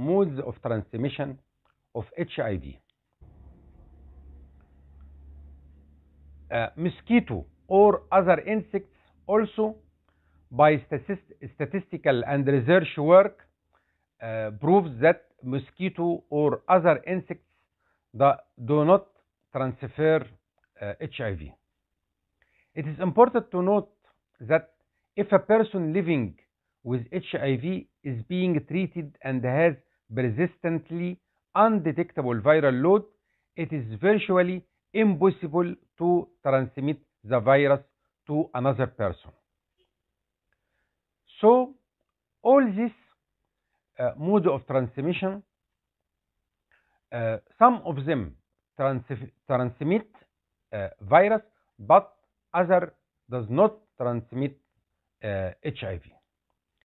modes of transmission of HIV. Uh, mosquito or other insects also by statistical and research work uh, proves that mosquito or other insects that do not transfer uh, HIV. It is important to note that if a person living with HIV is being treated and has persistently undetectable viral load, it is virtually impossible to transmit the virus to another person. So, all this uh, mode of transmission, uh, some of them trans transmit uh, virus, but other does not transmit HIV. Uh,